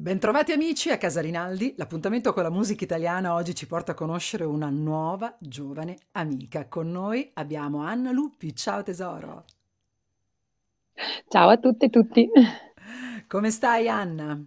Bentrovati amici a Casa Rinaldi, l'appuntamento con la musica italiana oggi ci porta a conoscere una nuova giovane amica. Con noi abbiamo Anna Luppi, ciao tesoro! Ciao a tutte e tutti! Come stai Anna?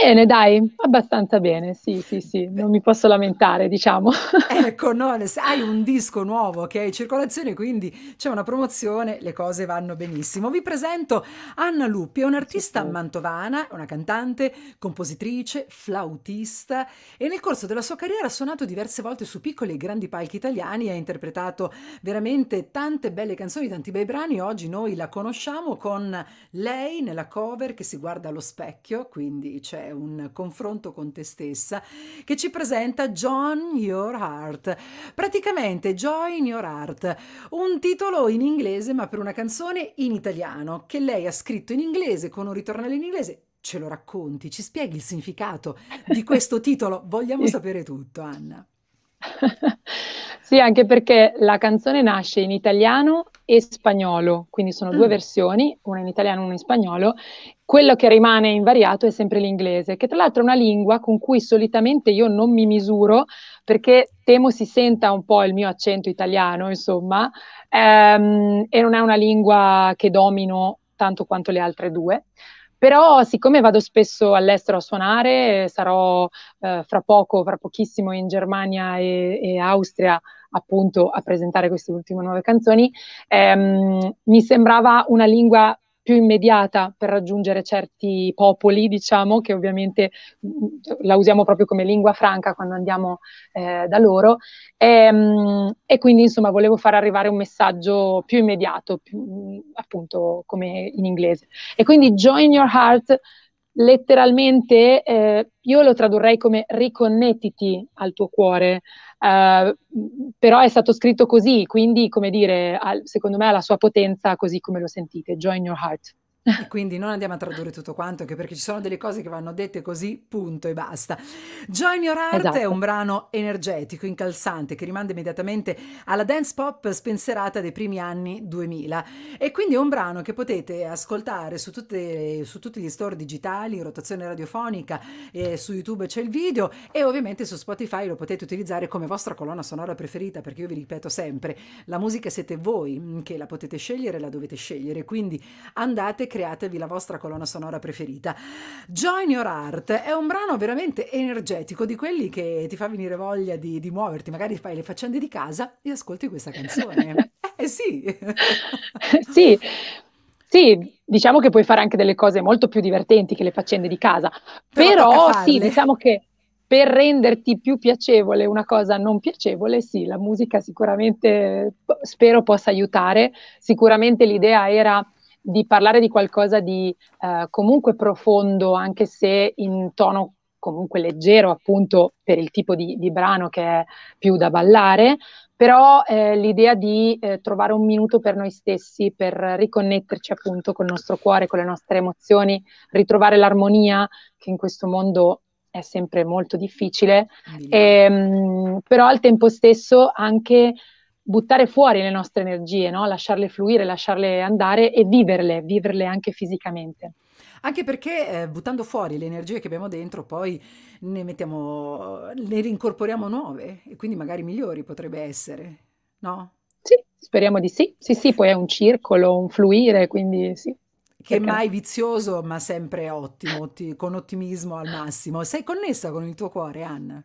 Bene, dai, abbastanza bene, sì, sì, sì, non mi posso lamentare, diciamo. Ecco, no, hai un disco nuovo che è in circolazione, quindi c'è una promozione, le cose vanno benissimo. Vi presento Anna Luppi, è un'artista mantovana, una cantante, compositrice, flautista e nel corso della sua carriera ha suonato diverse volte su piccoli e grandi palchi italiani, ha interpretato veramente tante belle canzoni, tanti bei brani. Oggi noi la conosciamo con lei nella cover che si guarda allo specchio, quindi c'è cioè un confronto con te stessa, che ci presenta John Your Heart, praticamente Joy Your Heart, un titolo in inglese ma per una canzone in italiano che lei ha scritto in inglese con un ritornello in inglese ce lo racconti, ci spieghi il significato di questo titolo. Vogliamo sapere tutto, Anna. sì, anche perché la canzone nasce in italiano e spagnolo, quindi sono due mm. versioni, una in italiano e una in spagnolo, quello che rimane invariato è sempre l'inglese, che tra l'altro è una lingua con cui solitamente io non mi misuro perché temo si senta un po' il mio accento italiano, insomma, ehm, e non è una lingua che domino tanto quanto le altre due. Però siccome vado spesso all'estero a suonare, sarò eh, fra poco, fra pochissimo in Germania e, e Austria appunto a presentare queste ultime nuove canzoni, ehm, mi sembrava una lingua più immediata per raggiungere certi popoli, diciamo, che ovviamente mm, la usiamo proprio come lingua franca quando andiamo eh, da loro. E, ehm, e, quindi, insomma, volevo far arrivare un messaggio più immediato, più, mm, appunto come in inglese. E quindi Join Your Heart letteralmente eh, io lo tradurrei come riconnettiti al tuo cuore, eh, però è stato scritto così, quindi come dire, al, secondo me ha la sua potenza così come lo sentite, join your heart. E quindi non andiamo a tradurre tutto quanto, anche perché ci sono delle cose che vanno dette così, punto e basta. Join Your Heart esatto. è un esatto. brano energetico, incalzante, che rimanda immediatamente alla dance pop spenserata dei primi anni 2000. E quindi è un brano che potete ascoltare su, tutte, su tutti gli store digitali, in rotazione radiofonica, eh, su YouTube c'è il video e ovviamente su Spotify lo potete utilizzare come vostra colonna sonora preferita, perché io vi ripeto sempre, la musica siete voi che la potete scegliere, e la dovete scegliere, quindi andate createvi la vostra colonna sonora preferita. Join Your Art è un brano veramente energetico, di quelli che ti fa venire voglia di, di muoverti, magari fai le faccende di casa e ascolti questa canzone. eh sì! sì, sì, diciamo che puoi fare anche delle cose molto più divertenti che le faccende di casa, però, però sì, diciamo che per renderti più piacevole una cosa non piacevole, sì, la musica sicuramente spero possa aiutare. Sicuramente l'idea era di parlare di qualcosa di eh, comunque profondo, anche se in tono comunque leggero, appunto per il tipo di, di brano che è più da ballare, però eh, l'idea di eh, trovare un minuto per noi stessi, per riconnetterci appunto col nostro cuore, con le nostre emozioni, ritrovare l'armonia che in questo mondo è sempre molto difficile, mm. e, mh, però al tempo stesso anche buttare fuori le nostre energie, no? lasciarle fluire, lasciarle andare e viverle, viverle anche fisicamente. Anche perché eh, buttando fuori le energie che abbiamo dentro, poi ne mettiamo, ne rincorporiamo nuove e quindi magari migliori potrebbe essere, no? Sì, speriamo di sì. Sì, sì, poi è un circolo, un fluire, quindi sì che Perché? mai vizioso, ma sempre ottimo, otti- con ottimismo al massimo. Sei connessa con il tuo cuore, Anna?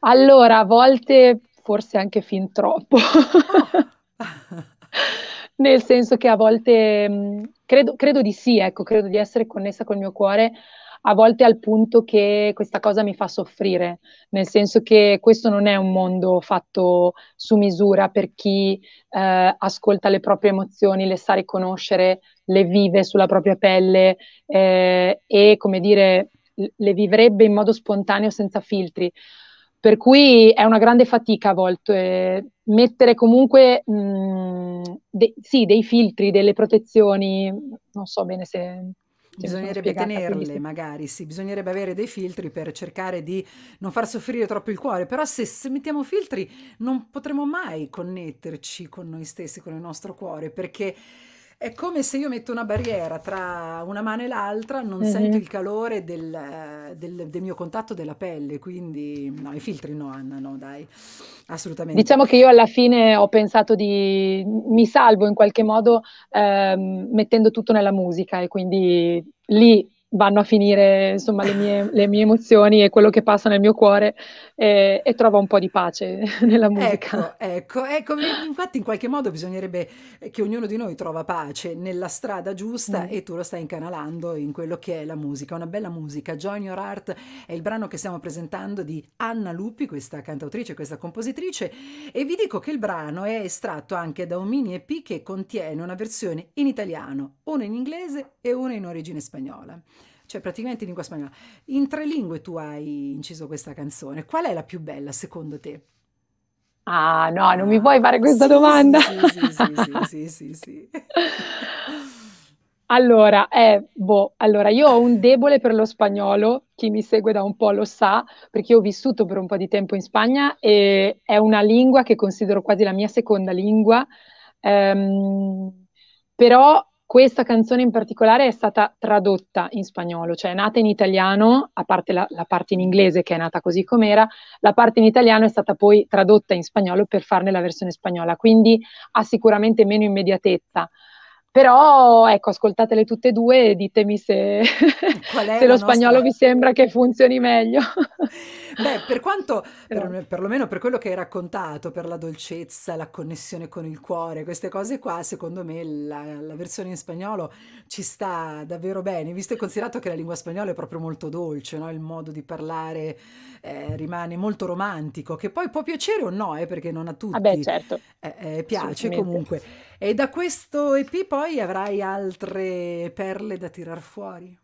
Allora, a volte forse anche fin troppo. Nel senso che a volte mm, credo, credo, di sì, ecco, credo di essere connessa col mio cuore, a volte al punto che questa cosa mi fa soffrire, nel senso che questo non è un mondo fatto su misura per chi eh, ascolta le proprie emozioni, le sa riconoscere, le vive sulla propria pelle eh, e, come dire, le vivrebbe in modo spontaneo senza filtri per cui è una grande fatica a volte eh, mettere comunque mh, mm, de- sì, dei filtri, delle protezioni, non so bene se bisognerebbe tenerle quindi. magari, sì, bisognerebbe avere dei filtri per cercare di non far soffrire troppo il cuore, però se, se, mettiamo filtri non potremo mai connetterci con noi stessi, con il nostro cuore, perché è come se io metto una barriera tra una mano e l'altra, non mm-hmm. sento il calore del, eh, del, del, mio contatto della pelle, quindi no, i filtri no, Anna, no, dai, assolutamente. Diciamo che io alla fine ho pensato di mi salvo in qualche modo eh, mettendo tutto nella musica e quindi lì vanno a finire insomma, le, mie, le, mie, emozioni e quello che passa nel mio cuore eh, e trovo un po' di pace nella musica. Ecco, ecco, ecco, infatti in qualche modo bisognerebbe che ognuno di noi trova pace nella strada giusta mm. e tu lo stai incanalando in quello che è la musica, una bella musica. Join Your Art è il brano che stiamo presentando di Anna Lupi, questa cantautrice, questa compositrice e vi dico che il brano è estratto anche da un mini EP che contiene una versione in italiano, una in inglese e una in origine spagnola cioè praticamente in lingua spagnola. In tre lingue tu hai inciso questa canzone. Qual è la più bella secondo te? Ah, no, non mi puoi fare questa sì, domanda. Sì, sì, sì, sì Allora, eh, boh, allora, io ho un debole per lo spagnolo, chi mi segue da un po' lo sa, perché ho vissuto per un po' di tempo in Spagna e è una lingua che considero quasi la mia seconda lingua, ehm, però questa canzone in particolare è stata tradotta in spagnolo, cioè è nata in italiano, a parte la, la, parte in inglese che è nata così com'era, la parte in italiano è stata poi tradotta in spagnolo per farne la versione spagnola, quindi ha sicuramente meno immediatezza, però ecco, ascoltatele tutte e due e ditemi se, se lo spagnolo nostra... vi sembra che funzioni meglio. Beh, per quanto, per, perlomeno per quello che hai raccontato, per la dolcezza, la connessione con il cuore, queste cose qua, secondo me la, la versione in spagnolo ci sta davvero bene, visto e considerato che la lingua spagnola è proprio molto dolce, no? il modo di parlare eh, rimane molto romantico, che poi può piacere o no, eh, perché non a tutti ah beh, certo. eh, eh piace comunque. E da questo EP poi avrai altre perle da tirar fuori.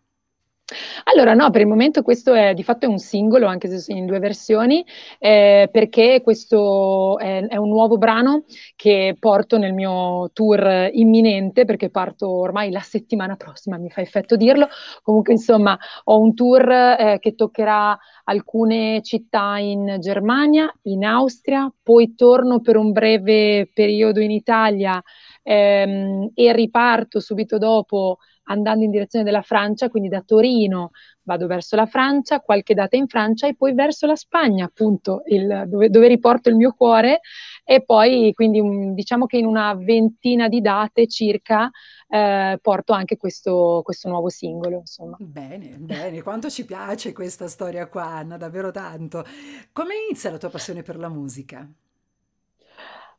Allora, no, per il momento questo è di fatto è un singolo, anche se in due versioni, eh, perché questo è, è, un nuovo brano che porto nel mio tour imminente, perché parto ormai la settimana prossima, mi fa effetto dirlo. Comunque, insomma, ho un tour eh, che toccherà alcune città in Germania, in Austria, poi torno per un breve periodo in Italia ehm, e riparto subito dopo andando in direzione della Francia, quindi da Torino vado verso la Francia, qualche data in Francia e poi verso la Spagna, appunto, il, dove, dove, riporto il mio cuore e poi quindi un, diciamo che in una ventina di date circa eh, porto anche questo, questo nuovo singolo. Insomma. Bene, bene, quanto ci piace questa storia qua, Anna, davvero tanto. Come inizia la tua passione per la musica?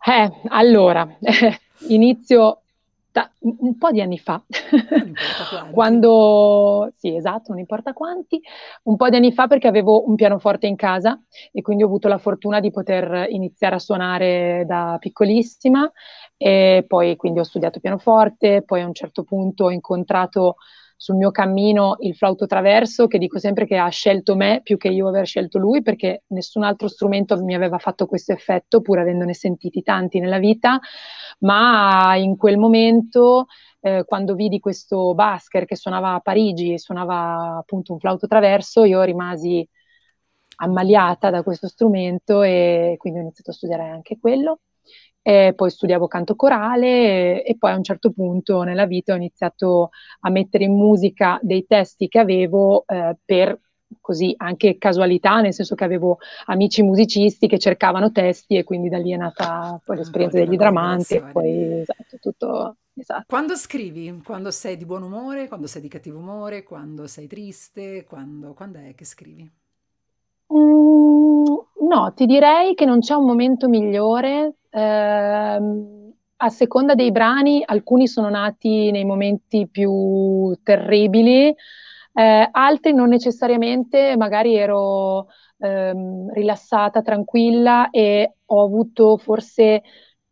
Eh, allora, inizio Ta- un po' di anni fa, quando, sì esatto, non importa quanti, un po' di anni fa perché avevo un pianoforte in casa e quindi ho avuto la fortuna di poter iniziare a suonare da piccolissima e poi quindi ho studiato pianoforte, poi a un certo punto ho incontrato sul mio cammino il flauto traverso, che dico sempre che ha scelto me più che io aver scelto lui, perché nessun altro strumento mi aveva fatto questo effetto, pur avendone sentiti tanti nella vita, ma in quel momento eh, quando vidi questo basker che suonava a Parigi e suonava appunto un flauto traverso, io rimasi ammaliata da questo strumento e quindi ho iniziato a studiare anche quello eh, poi studiavo canto corale e poi a un certo punto nella vita ho iniziato a mettere in musica dei testi che avevo eh, per così anche casualità, nel senso che avevo amici musicisti che cercavano testi e quindi da lì è nata poi ah, l'esperienza degli dramanti e poi esatto, tutto Esatto. Quando scrivi? Quando sei di buon umore? Quando sei di cattivo umore? Quando sei triste? Quando, quando è che scrivi? Mm, no, ti direi che non c'è un momento migliore Ehm, a seconda dei brani, alcuni sono nati nei momenti più terribili, eh, altri non necessariamente, magari ero ehm, rilassata, tranquilla e ho avuto forse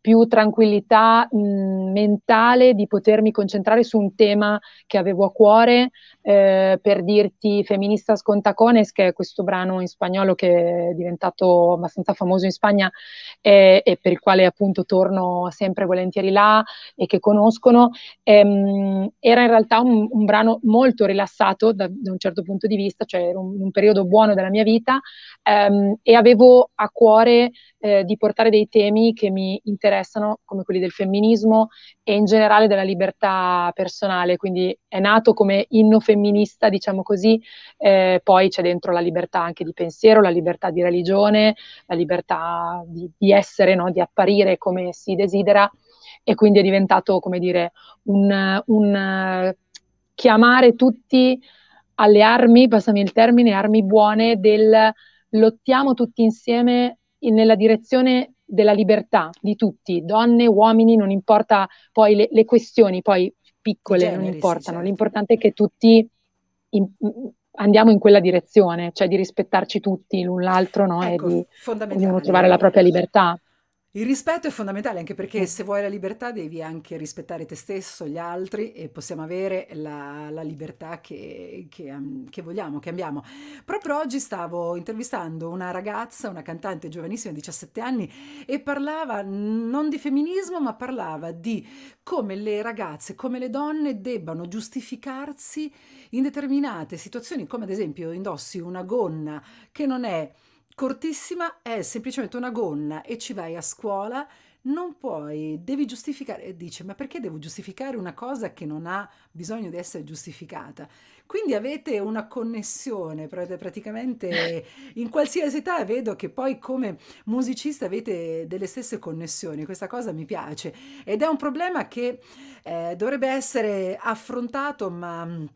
più tranquillità mh, mm, mentale di potermi concentrare su un tema che avevo a cuore eh, per dirti Feministas Contacones, che è questo brano in spagnolo che è diventato abbastanza famoso in Spagna eh, e per il quale appunto torno sempre volentieri là e che conoscono, ehm, era in realtà un, un brano molto rilassato da, da, un certo punto di vista, cioè era un, un periodo buono della mia vita ehm, e avevo a cuore eh, di portare dei temi che mi interessano, come quelli del femminismo e in generale della libertà personale, quindi è nato come inno femminismo femminista, diciamo così, eh, poi c'è dentro la libertà anche di pensiero, la libertà di religione, la libertà di, di essere, no? di apparire come si desidera e quindi è diventato, come dire, un, un chiamare tutti alle armi, passami il termine, armi buone del lottiamo tutti insieme in, nella direzione della libertà di tutti, donne, uomini, non importa poi le, le questioni, poi piccole generi, non importano, sì, certo. l'importante è che tutti in, andiamo in quella direzione, cioè di rispettarci tutti l'un l'altro no? ecco, e di ognuno trovare la propria libertà. Il rispetto è fondamentale anche perché se vuoi la libertà devi anche rispettare te stesso, gli altri e possiamo avere la, la libertà che, che, che, vogliamo, che abbiamo. Proprio oggi stavo intervistando una ragazza, una cantante giovanissima, di 17 anni, e parlava non di femminismo ma parlava di come le ragazze, come le donne debbano giustificarsi in determinate situazioni, come ad esempio indossi una gonna che non è cortissima è semplicemente una gonna e ci vai a scuola, non puoi, devi giustificare, eh, dice ma perché devo giustificare una cosa che non ha bisogno di essere giustificata? Quindi avete una connessione praticamente in qualsiasi età vedo che poi come musicista avete delle stesse connessioni, questa cosa mi piace ed è un problema che eh, dovrebbe essere affrontato ma mm,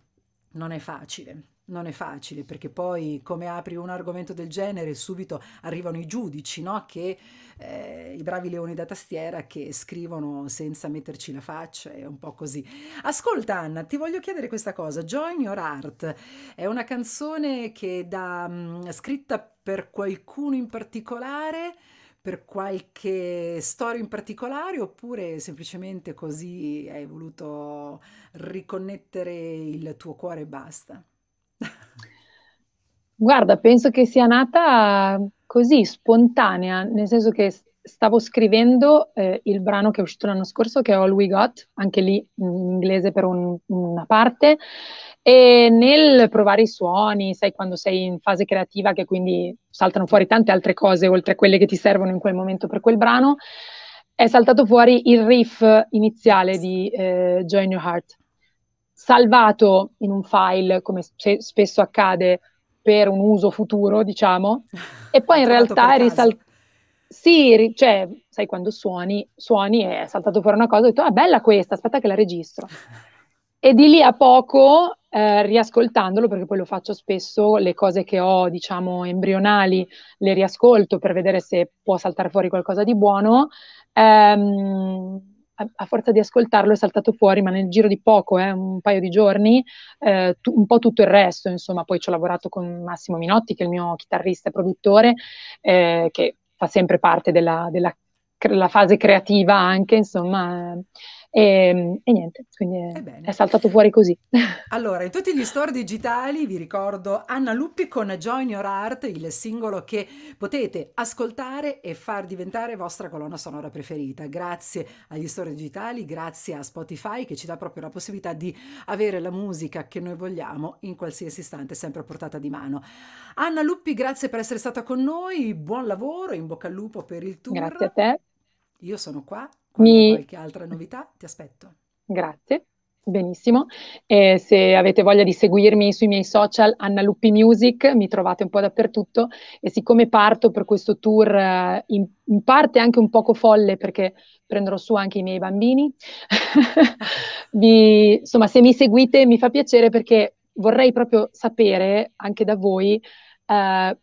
non è facile. Non è facile perché poi come apri un argomento del genere subito arrivano i giudici, no? che, eh, i bravi leoni da tastiera che scrivono senza metterci la faccia, è un po' così. Ascolta Anna, ti voglio chiedere questa cosa, Join Your Art è una canzone che da, mh, mm, scritta per qualcuno in particolare, per qualche storia in particolare oppure semplicemente così hai voluto riconnettere il tuo cuore e basta? Guarda, penso che sia nata così, spontanea, nel senso che stavo scrivendo eh, il brano che è uscito l'anno scorso, che è All We Got, anche lì in inglese per un, una parte, e nel provare i suoni, sai quando sei in fase creativa che quindi saltano fuori tante altre cose oltre a quelle che ti servono in quel momento per quel brano, è saltato fuori il riff iniziale di eh, Join Your Heart, salvato in un file, come se, spesso accade, per un uso futuro, diciamo, e poi in realtà è risaltato. Sì, cioè, sai quando suoni, suoni e è saltato fuori una cosa, ho detto, ah, bella questa, aspetta che la registro. E di lì a poco, eh, riascoltandolo, perché poi lo faccio spesso, le cose che ho, diciamo, embrionali, le riascolto per vedere se può saltare fuori qualcosa di buono, ehm, a, forza di ascoltarlo è saltato fuori, ma nel giro di poco, eh, un paio di giorni, eh, tu, un po' tutto il resto, insomma, poi ci ho lavorato con Massimo Minotti, che è il mio chitarrista e produttore, eh, che fa sempre parte della, della fase creativa anche, insomma eh. E, ehm, e niente, quindi è, è saltato fuori così. Allora, in tutti gli store digitali vi ricordo Anna Luppi con Join Your Art, il singolo che potete ascoltare e far diventare vostra colonna sonora preferita. Grazie agli store digitali, grazie a Spotify che ci dà proprio la possibilità di avere la musica che noi vogliamo in qualsiasi istante, sempre a portata di mano. Anna Luppi, grazie per essere stata con noi, buon lavoro, in bocca al lupo per il tour. Grazie a te. Io sono qua quando Mi... Qualche altra novità? Ti aspetto. Grazie. Benissimo, e se avete voglia di seguirmi sui miei social, Anna Luppi Music, mi trovate un po' dappertutto e siccome parto per questo tour eh, in, in parte anche un poco folle perché prenderò su anche i miei bambini, vi, insomma se mi seguite mi fa piacere perché vorrei proprio sapere anche da voi eh,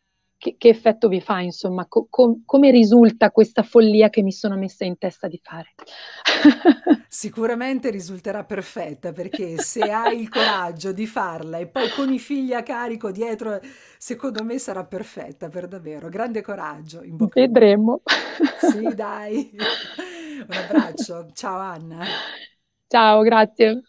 che, che effetto vi fa, insomma, co- com- come risulta questa follia che mi sono messa in testa di fare? Sicuramente risulterà perfetta perché se hai il coraggio di farla e poi con i figli a carico dietro, secondo me sarà perfetta per davvero. Grande coraggio. In bocca Vedremo. Sì, dai. Un abbraccio. Ciao Anna. Ciao, grazie.